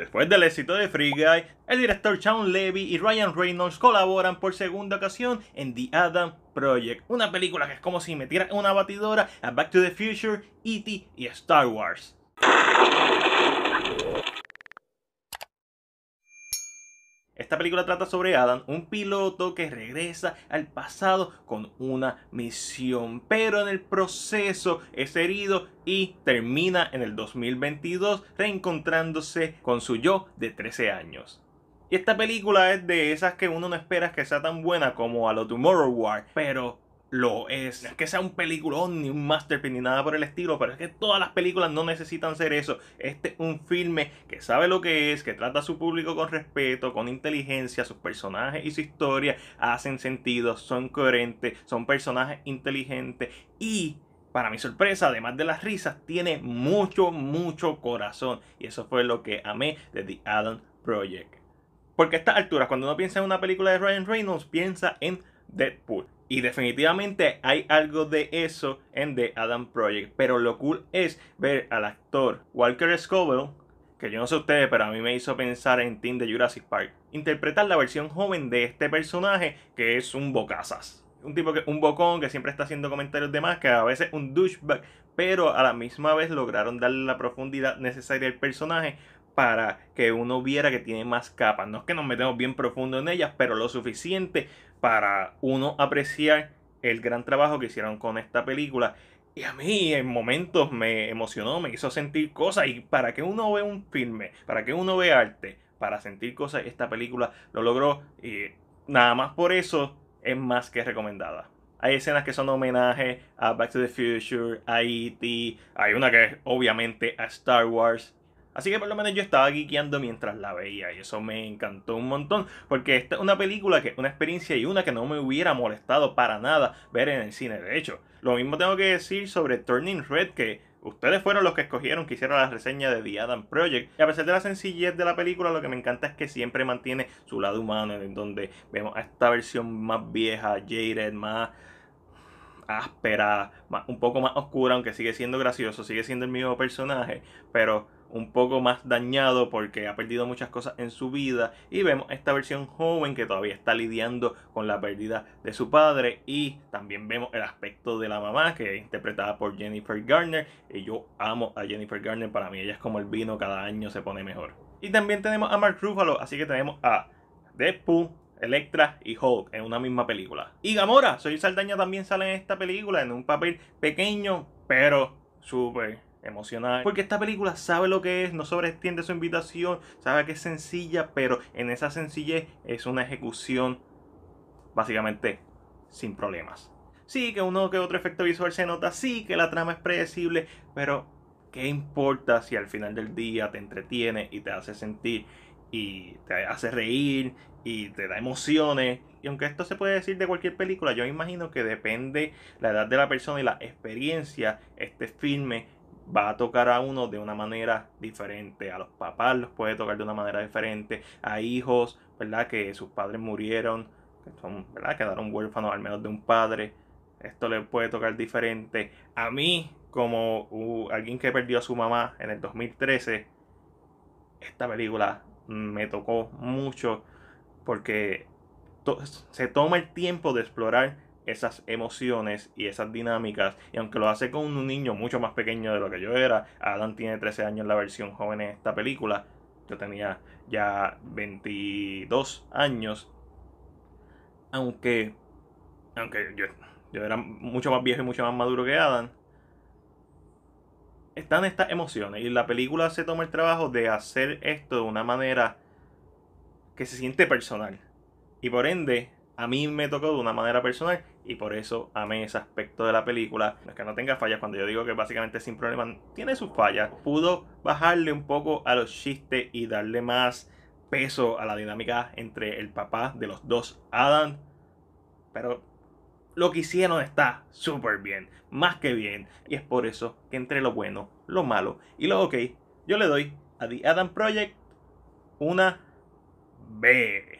Después del éxito de Free Guy, el director Sean Levy y Ryan Reynolds colaboran por segunda ocasión en The Adam Project, una película que es como si metiera una batidora a Back to the Future, E.T. y Star Wars. Esta película trata sobre Adam, un piloto que regresa al pasado con una misión, pero en el proceso es herido y termina en el 2022 reencontrándose con su yo de 13 años. Y esta película es de esas que uno no espera que sea tan buena como a lo Tomorrow War, pero lo es. No es que sea un peliculón ni un masterpiece ni nada por el estilo, pero es que todas las películas no necesitan ser eso. Este es un filme que sabe lo que es, que trata a su público con respeto, con inteligencia, sus personajes y su historia hacen sentido, son coherentes, son personajes inteligentes y para mi sorpresa, además de las risas, tiene mucho, mucho corazón. Y eso fue lo que amé de The Adam Project. Porque a estas alturas, cuando uno piensa en una película de Ryan Reynolds, piensa en Deadpool. Y definitivamente hay algo de eso en The Adam Project. Pero lo cool es ver al actor Walker Scoville, que yo no sé ustedes, pero a mí me hizo pensar en Team de Jurassic Park, interpretar la versión joven de este personaje que es un bocazas. Un tipo que, un bocón que siempre está haciendo comentarios de más, que a veces un douchebag, pero a la misma vez lograron darle la profundidad necesaria al personaje para que uno viera que tiene más capas. No es que nos metemos bien profundo en ellas, pero lo suficiente para uno apreciar el gran trabajo que hicieron con esta película. Y a mí en momentos me emocionó, me hizo sentir cosas. Y para que uno vea un filme, para que uno vea arte, para sentir cosas, esta película lo logró. Y nada más por eso es más que recomendada. Hay escenas que son homenaje a Back to the Future, a E.T., hay una que es obviamente a Star Wars. Así que por lo menos yo estaba geekeando mientras la veía y eso me encantó un montón. Porque esta es una película que una experiencia y una que no me hubiera molestado para nada ver en el cine. De hecho, lo mismo tengo que decir sobre Turning Red, que ustedes fueron los que escogieron que hiciera la reseña de The Adam Project. Y a pesar de la sencillez de la película, lo que me encanta es que siempre mantiene su lado humano, en donde vemos a esta versión más vieja, jaded, más áspera, un poco más oscura, aunque sigue siendo gracioso, sigue siendo el mismo personaje, pero un poco más dañado porque ha perdido muchas cosas en su vida y vemos esta versión joven que todavía está lidiando con la pérdida de su padre y también vemos el aspecto de la mamá que es interpretada por Jennifer Garner y yo amo a Jennifer Garner para mí ella es como el vino cada año se pone mejor y también tenemos a Mark Ruffalo así que tenemos a Deadpool Electra y Hulk en una misma película y Gamora Soy Saldaña también sale en esta película en un papel pequeño pero súper emocional. Porque esta película sabe lo que es, no sobreestiende su invitación, sabe que es sencilla, pero en esa sencillez es una ejecución básicamente sin problemas. Sí, que uno que otro efecto visual se nota, sí, que la trama es predecible, pero ¿qué importa si al final del día te entretiene y te hace sentir y te hace reír y te da emociones? Y aunque esto se puede decir de cualquier película, yo imagino que depende la edad de la persona y la experiencia, este filme va a tocar a uno de una manera diferente. A los papás los puede tocar de una manera diferente. A hijos, ¿verdad? Que sus padres murieron, que son, ¿verdad? Quedaron huérfanos al menos de un padre. Esto le puede tocar diferente. A mí, como alguien que perdió a su mamá en el 2013, esta película me tocó mucho porque se toma el tiempo de explorar esas emociones y esas dinámicas. Y aunque lo hace con un niño mucho más pequeño de lo que yo era, Adam tiene 13 años en la versión joven de esta película. Yo tenía ya 22 años. Aunque, aunque yo, yo era mucho más viejo y mucho más maduro que Adam. Están estas emociones y la película se toma el trabajo de hacer esto de una manera que se siente personal. Y por ende, a mí me tocó de una manera personal y por eso amé ese aspecto de la película. No es que no tenga fallas, cuando yo digo que básicamente sin problema tiene sus fallas, pudo bajarle un poco a los chistes y darle más peso a la dinámica entre el papá de los dos Adam. Pero lo que hicieron está súper bien, más que bien. Y es por eso que entre lo bueno, lo malo y lo ok, yo le doy a The Adam Project una B.